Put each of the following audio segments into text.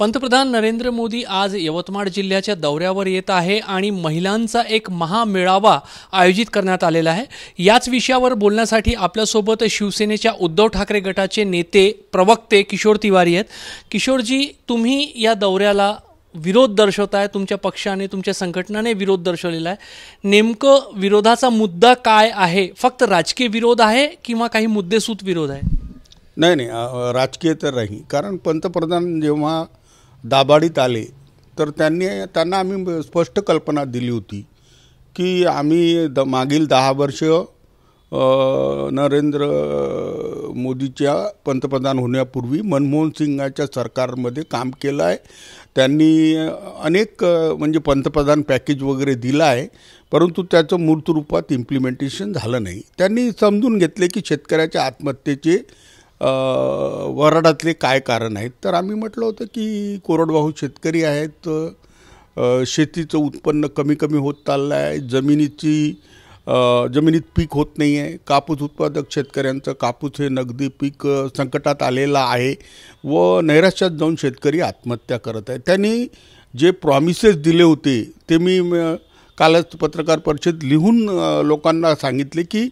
पंतप्रधान नरेंद्र मोदी आज यवतमाळ जिल्ह्याच्या दौऱ्यावर येत आहे आणि महिलांचा एक महामेळावा आयोजित करण्यात आलेला आहे याच विषयावर बोलण्यासाठी आपल्यासोबत शिवसेनेच्या उद्धव ठाकरे गटाचे नेते प्रवक्ते किशोर तिवारी आहेत किशोरजी तुम्ही या दौऱ्याला विरोध दर्शवताय तुमच्या पक्षाने तुमच्या संघटनाने विरोध दर्शवलेला आहे नेमकं विरोधाचा मुद्दा काय आहे फक्त राजकीय विरोध आहे किंवा काही मुद्देसूत विरोध आहे नाही नाही राजकीय तर नाही कारण पंतप्रधान जेव्हा दाबाडीत आले तर त्यांनी त्यांना आम्ही स्पष्ट कल्पना दिली होती की आम्ही द मागील दहा वर्ष नरेंद्र मोदीच्या पंतप्रधान होण्यापूर्वी मनमोहन सिंगाच्या सरकारमध्ये काम केलं आहे त्यांनी अनेक म्हणजे पंतप्रधान पॅकेज वगैरे दिलं आहे परंतु त्याचं मूर्त रूपात इम्प्लिमेंटेशन झालं नाही त्यांनी समजून घेतले की शेतकऱ्याच्या आत्महत्येचे वराडातले काय कारण आहेत तर आम्ही म्हटलं होतं की कोरडवाहू शेतकरी आहेत शेतीचं उत्पन्न कमी कमी होत चाललं आहे जमिनीची जमिनीत पीक होत नाही आहे कापूस उत्पादक शेतकऱ्यांचं कापूस हे नगदी पीक संकटात आलेलं आहे व नैराश्यात जाऊन शेतकरी आत्महत्या करत आहे त्यांनी जे प्रॉमिसेस दिले होते ते मी कालच पत्रकार परिषद लिहून लोकांना सांगितले की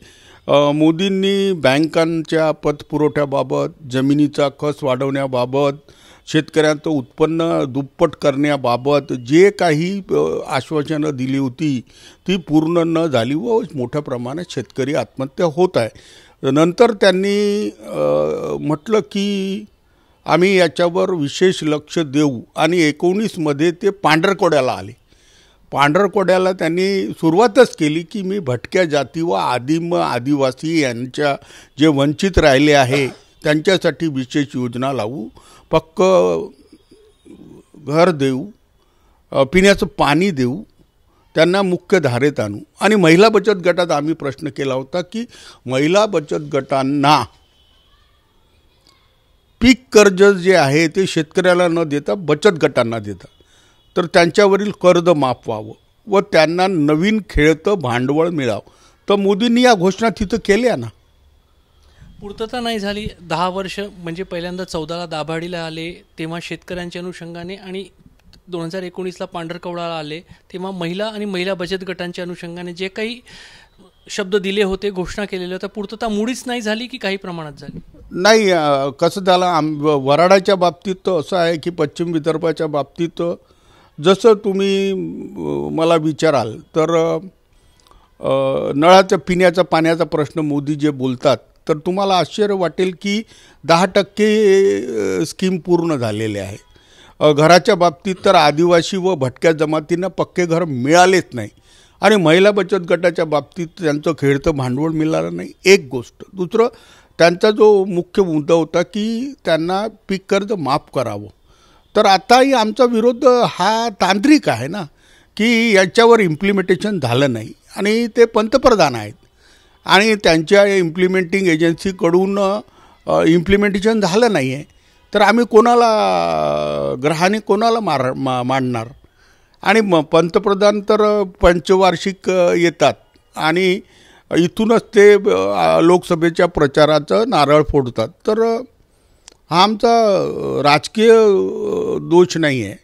मोदींनी बँकांच्या पतपुरवठ्याबाबत जमिनीचा खस वाढवण्याबाबत शेतकऱ्यांचं उत्पन्न दुप्पट करण्याबाबत जे काही आश्वासनं दिली होती ती पूर्ण न झाली व मोठ्या प्रमाणात शेतकरी आत्महत्या होत आहे नंतर त्यांनी म्हटलं की आम्ही याच्यावर विशेष लक्ष देऊ आणि एकोणीसमध्ये ते पांढरकोड्याला आले पांढरकोड्याला त्यांनी सुरुवातच केली की मी भटक्या जाती व आदिम आदिवासी यांच्या जे वंचित राहिले आहे त्यांच्यासाठी विशेष योजना लावू पक्क घर देऊ पिण्याचं पाणी देऊ त्यांना मुख्य धारेत आणू आणि महिला बचत गटात आम्ही प्रश्न केला होता की महिला बचत गटांना पीक कर्ज जे आहे ते शेतकऱ्याला न देता बचत गटांना देतात तर त्यांच्यावरील कर्ज माफ व्हावं व त्यांना नवीन खेळतं भांडवळ मिळावं तर मोदींनी या घोषणा तिथं केल्या ना पूर्तता नाही झाली दहा वर्ष म्हणजे पहिल्यांदा चौदाला दाभाडीला आले तेव्हा शेतकऱ्यांच्या अनुषंगाने आणि दोन हजार एकोणीसला पांढरकवडाला आले तेव्हा महिला आणि महिला बचत गटांच्या अनुषंगाने जे काही शब्द दिले होते घोषणा केलेल्या होत्या पूर्तता मुळीच नाही झाली की काही प्रमाणात झाली नाही कसं झालं आम वराडाच्या बाबतीत असं आहे की पश्चिम विदर्भाच्या बाबतीत जसं तुम्ही मला विचाराल तर नळाचं पिण्याचा पाण्याचा प्रश्न मोदी जे बोलतात तर तुम्हाला आश्चर्य वाटेल की दहा टक्के स्कीम पूर्ण झालेले आहे घराच्या बाबतीत तर आदिवासी व भटक्या जमातींना पक्के घर मिळालेच नाही आणि महिला बचत गटाच्या बाबतीत त्यांचं खेळतं भांडवल मिळालं नाही एक गोष्ट दुसरं त्यांचा जो मुख्य मुद्दा होता की त्यांना पीक कर्ज माफ करावं तर आताही आमचा विरोध हा तांत्रिक आहे ना की याच्यावर इम्प्लिमेंटेशन झालं नाही आणि ते पंतप्रधान आहेत आणि त्यांच्या इम्प्लिमेंटिंग एजन्सीकडून इम्प्लिमेंटेशन झालं नाही आहे तर आम्ही कोणाला ग्रहाने कोणाला मार मा मांडणार आणि म पंतप्रधान तर पंचवार्षिक येतात आणि इथूनच ते लोकसभेच्या प्रचाराचं नारळ फोडतात तर हा आमचा राजकीय दोष नाही आहे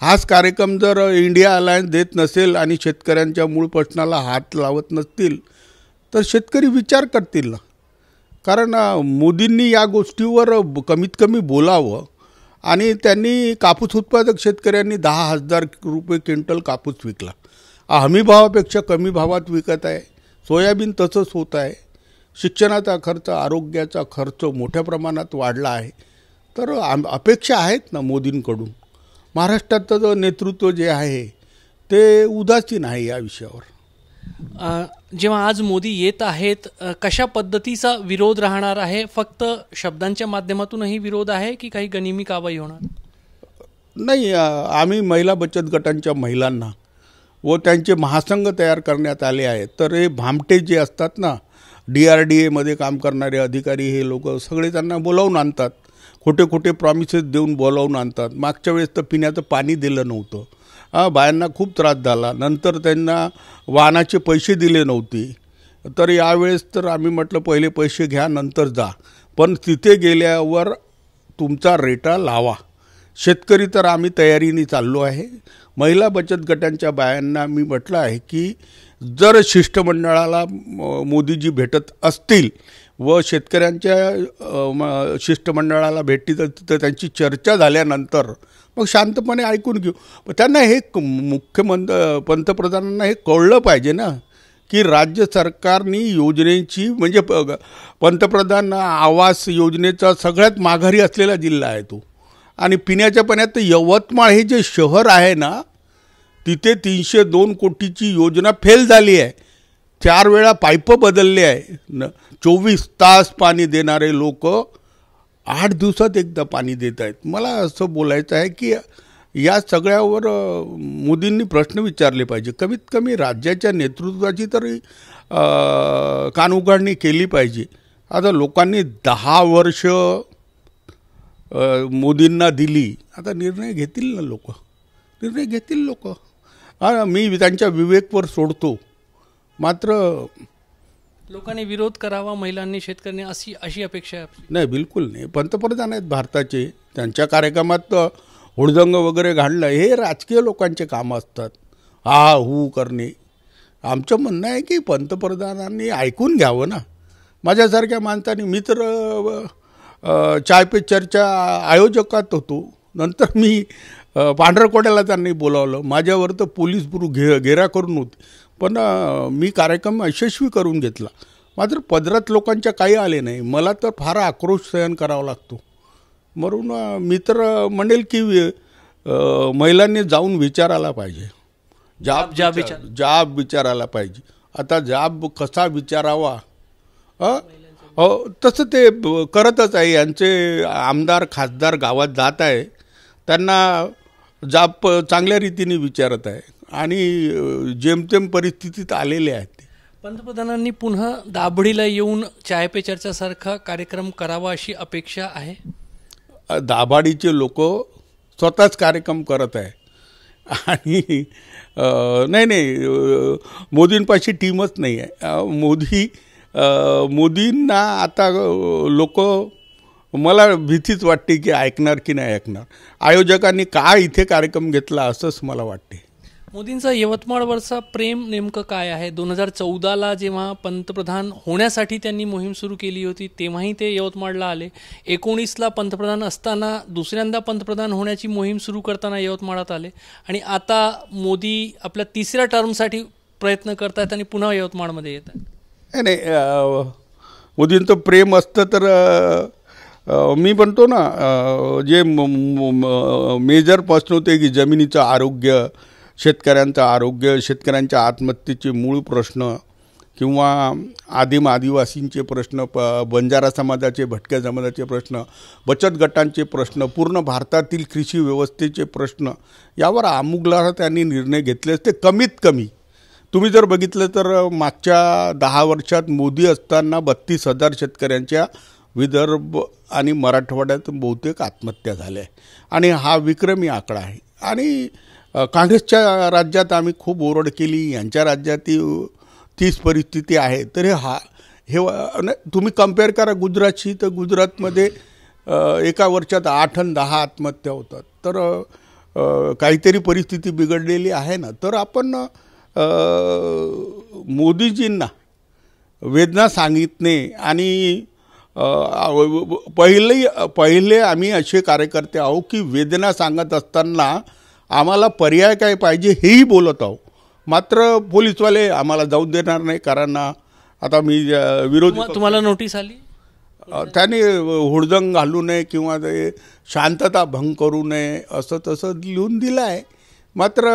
हाच कार्यक्रम जर इंडिया अलायन्स देत नसेल आणि शेतकऱ्यांच्या मूळ प्रश्नाला हात लावत नसतील तर शेतकरी विचार करतील ना कारण मोदींनी या गोष्टीवर कमीत कमी बोलावं आणि त्यांनी कापूस उत्पादक शेतकऱ्यांनी दहा हजार रुपये क्विंटल कापूस विकला हमी भावापेक्षा कमी भावात विकत आहे सोयाबीन तसंच होत आहे शिक्षणाचा खर्च आरोग्याचा खर्च मोठ्या प्रमाणात वाढला आहे तर आम अपेक्षा आहेत ना मोदींकडून महाराष्ट्रातलं जो नेतृत्व जे आहे ते उदासीन आहे या विषयावर जेव्हा आज मोदी येत आहेत कशा पद्धतीचा विरोध राहणार आहे फक्त शब्दांच्या माध्यमातूनही विरोध आहे की काही गनिमी कावाई होणार नाही आम्ही महिला बचत गटांच्या महिलांना व त्यांचे महासंघ तयार करण्यात आले आहेत तर हे भामटे जे असतात ना डी आर डी एमध्ये काम करणारे अधिकारी हे लोक सगळे त्यांना बोलावून आणतात खोटे खोटे प्रॉमिसेस देऊन बोलावून आणतात मागच्या वेळेस तर पिण्याचं पाणी दिलं नव्हतं बायांना खूप त्रास झाला नंतर त्यांना वाहनाचे पैसे दिले नव्हते तर यावेळेस तर आम्ही म्हटलं पहिले पैसे घ्या नंतर जा पण तिथे गेल्यावर तुमचा रेटा लावा शेतकरी तर आम्ही तयारीने चाललो आहे महिला बचत गटांच्या बायांना मी म्हटलं आहे की जर शिष्टमंडळाला मोदीजी भेटत असतील व शेतकऱ्यांच्या शिष्टमंडळाला भेटी तर तिथं त्यांची चर्चा झाल्यानंतर मग शांतपणे ऐकून घेऊ त्यांना हे मुख्यमंत पंतप्रधानांना हे कळलं पाहिजे ना की राज्य सरकारने योजनेची म्हणजे पंतप्रधान आवास योजनेचा सगळ्यात माघारी असलेला जिल्हा आहे तो आणि पिण्याच्या पाण्यात यवतमाळ हे जे शहर आहे ना तिथे तीनशे दोन कोटीची योजना फेल झाली आहे चार वेळा पाईप बदलले आहे न चोवीस तास पाणी देणारे लोक आठ दिवसात एकदा पाणी देत आहेत मला असं बोलायचं आहे की या सगळ्यावर मोदींनी प्रश्न विचारले पाहिजे कमीत कमी राज्याच्या नेतृत्वाची तरी कानउघाडणी केली पाहिजे आता लोकांनी दहा वर्ष मोदींना दिली आता निर्णय घेतील ना लोक निर्णय घेतील लोक मी त्यांच्या विवेकवर सोडतो मात्र लोकांनी विरोध करावा महिलांनी शेतकऱ्यांनी अशी अशी अपेक्षा आहे नाही बिलकुल नाही पंतप्रधान आहेत भारताचे त्यांच्या कार्यक्रमात हुडदंग वगैरे घालणं हे राजकीय लोकांचे काम असतात हा हू करणे आमचं म्हणणं आहे की पंतप्रधानांनी ऐकून घ्यावं ना माझ्यासारख्या माणसाने मी तर चाय पे चर्चा आयोजकात होतो नंतर मी पांढरकोड्याला त्यांनी बोलावलं माझ्यावर तर पोलीस बुरू घे घेरा करून होती पण मी कार्यक्रम यशस्वी करून घेतला मात्र पदरात लोकांच्या काही आले नाही मला तर फार आक्रोश सहन करावा लागतो म्हणून मी तर म्हणेल की महिलांनी जाऊन विचारायला पाहिजे जाब जाब जाब विचारायला पाहिजे आता जाब कसा विचारावा तसं ते करतच आहे यांचे आमदार खासदार गावात जात आहे त्यांना जाब चांगल्या रीतीने विचारत आहे आणि जेमतेम परिस्थितीत आलेले आहेत पंतप्रधानांनी पुन्हा दाभडीला येऊन चाय पे चर्चासारखा कार्यक्रम करावा अशी अपेक्षा आहे दाभाडीचे लोक स्वतःच कार्यक्रम करत आहे आणि नाही नाही मोदींपाशी टीमच नाही आहे मोदी मोदींना आता लोक मला भीतीच वाटते की ऐकणार की नाही ऐकणार आयोजकांनी का इथे कार्यक्रम घेतला असंच मला वाटते मोदींचा यवतमाळवरचा प्रेम नेमकं काय आहे दोन हजार चौदाला जेव्हा पंतप्रधान होण्यासाठी त्यांनी मोहीम सुरू केली होती तेव्हाही ते यवतमाळला आले एकोणीसला पंतप्रधान असताना दुसऱ्यांदा पंतप्रधान होण्याची मोहीम सुरू करताना यवतमाळात आले आणि आता मोदी आपल्या तिसऱ्या टर्मसाठी प्रयत्न करत आहेत आणि पुन्हा यवतमाळमध्ये येत आहेत नाही मोदींचं प्रेम असतं तर मी म्हणतो ना जे मेजर प्रश्न होते की जमिनीचं आरोग्य शेतकऱ्यांचं आरोग्य शेतकऱ्यांच्या आत्महत्येचे मूळ प्रश्न किंवा आदिम आदिवासींचे प्रश्न प बंजारा समाजाचे भटक्या समाजाचे प्रश्न बचत गटांचे प्रश्न पूर्ण भारतातील कृषी व्यवस्थेचे प्रश्न यावर अमुगला त्यांनी निर्णय घेतले असते कमीत कमी तुम्ही जर बघितलं तर मागच्या दहा वर्षात मोदी असताना बत्तीस हजार शेतकऱ्यांच्या विदर्भ आणि मराठवाड्यात बहुतेक आत्महत्या झाल्या आणि हा विक्रमी आकडा आहे आणि काँग्रेसच्या राज्यात आम्ही खूप ओरड केली यांच्या राज्यात तीच परिस्थिती आहे तर हा हे तुम्ही कम्पेअर करा गुजरातशी तर गुजरातमध्ये एका वर्षात आठ आणि दहा आत्महत्या होतात तर काहीतरी परिस्थिती बिघडलेली आहे ना तर आपण मोदीजींना वेदना सांगितणे आणि पहिले पहिले आम्ही असे कार्यकर्ते आहो की वेदना सांगत असताना आम्हाला पर्याय काय पाहिजे हेही बोलत आहो मात्र पोलीसवाले आम्हाला जाऊ देणार नाही कारण आता मी विरोध तुम्हाला नोटीस आली त्याने हुडदंग घालू नये किंवा ते शांतता भंग करू नये असं तसं लिहून दिलं आहे मात्र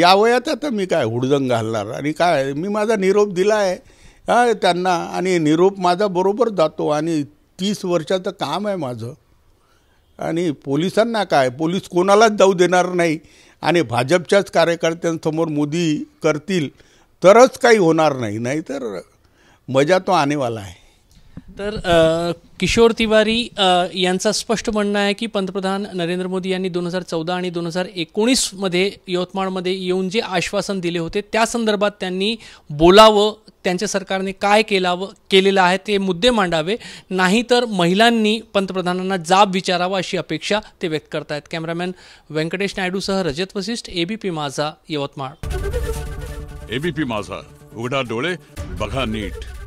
या वयात आता मी काय हुडदंग घालणार आणि काय मी माझा निरोप दिला आहे त्यांना आणि निरोप माझा बरोबर जातो आणि तीस वर्षाचं काम आहे माझं आणि पोलिसांना काय पोलीस कोणालाच जाऊ देणार नाही आणि भाजपच्याच कार्यकर्त्यांसमोर मोदी करतील तरच काही होणार नाही नाहीतर मजा तो आणेवाला आहे तर किशोर तिवारी यांचा स्पष्ट म्हणणं आहे की पंतप्रधान नरेंद्र मोदी यांनी दोन हजार चौदा आणि दोन हजार एकोणीसमध्ये यवतमाळमध्ये येऊन जे आश्वासन दिले होते त्या संदर्भात त्यांनी बोलावं त्यांच्या सरकारने काय केलावं केलेलं आहे ते मुद्दे मांडावे नाही नाहीतर महिलांनी पंतप्रधानांना जाब विचारावा अशी अपेक्षा ते व्यक्त करत आहेत कॅमेरामॅन व्यंकटेश नायडूसह रजत वसिष्ठ एबीपी माझा यवतमाळ एबीपी माझा उघडा डोळे बघा नीट